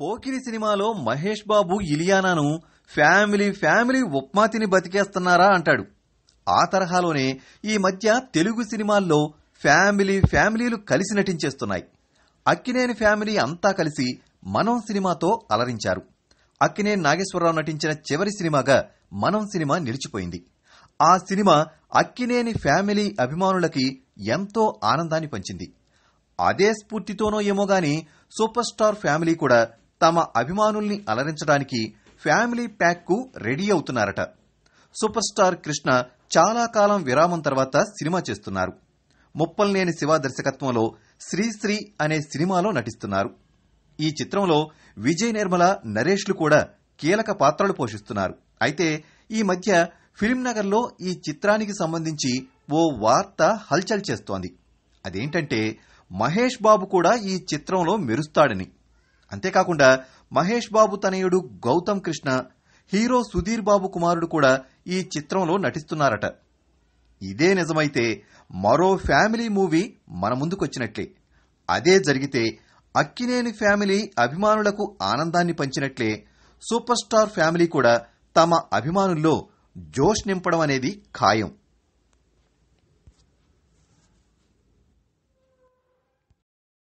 పోకిరి సినిమాలో మహేష్ బాబు ఇలియానాను family family upma తిని బతికేస్తున్నారా అంటాడు ఆ తరహాలోనే ఈ మధ్య తెలుగు సినిమాల్లో ఫ్యామిలీ ఫ్యామిలీలు కలిసి నటించేస్తున్నాయి అక్కినేని ఫ్యామిలీ అంతా కలిసి మనం సినిమాతో అలరించారు అక్కినేని నాగేశ్వరరావు నటించిన చివరి సినిమాగా మనం సినిమా నిలిచిపోయింది ఆ సినిమా అక్కినేని ఫ్యామిలీ అభిమానులకి ఎంతో ఆనందాన్ని పంచింది అదే స్ఫూర్తితోనో ఏమో గాని సూపర్ స్టార్ ఫ్యామిలీ కూడా తమ అభిమానుల్ని అలరించడానికి ఫ్యామిలీ ప్యాక్కు రెడీ అవుతున్నారట సూపర్ స్టార్ కృష్ణ చాలా కాలం విరామం తర్వాత సినిమా చేస్తున్నారు ముప్పల్నేని శివ దర్శకత్వంలో శ్రీశ్రీ అనే సినిమాలో నటిస్తున్నారు ఈ చిత్రంలో విజయ్ నిర్మల నరేష్లు కూడా కీలక పాత్రలు పోషిస్తున్నారు అయితే ఈ మధ్య ఫిలింనగర్లో ఈ చిత్రానికి సంబంధించి ఓ వార్త హల్చల్ చేస్తోంది అదేంటంటే మహేష్ బాబు కూడా ఈ చిత్రంలో మెరుస్తాడని అంతేకాకుండా మహేష్ బాబు తనయుడు గౌతమ్ కృష్ణ హీరో సుధీర్ బాబు కుమారుడు కూడా ఈ చిత్రంలో నటిస్తున్నారట ఇదే నిజమైతే మరో ఫ్యామిలీ మూవీ మన ముందుకొచ్చినట్లే అదే జరిగితే అక్కినేని ఫ్యామిలీ అభిమానులకు ఆనందాన్ని పంచినట్లే సూపర్ స్టార్ ఫ్యామిలీ కూడా తమ అభిమానుల్లో జోష్ నింపడం అనేది ఖాయం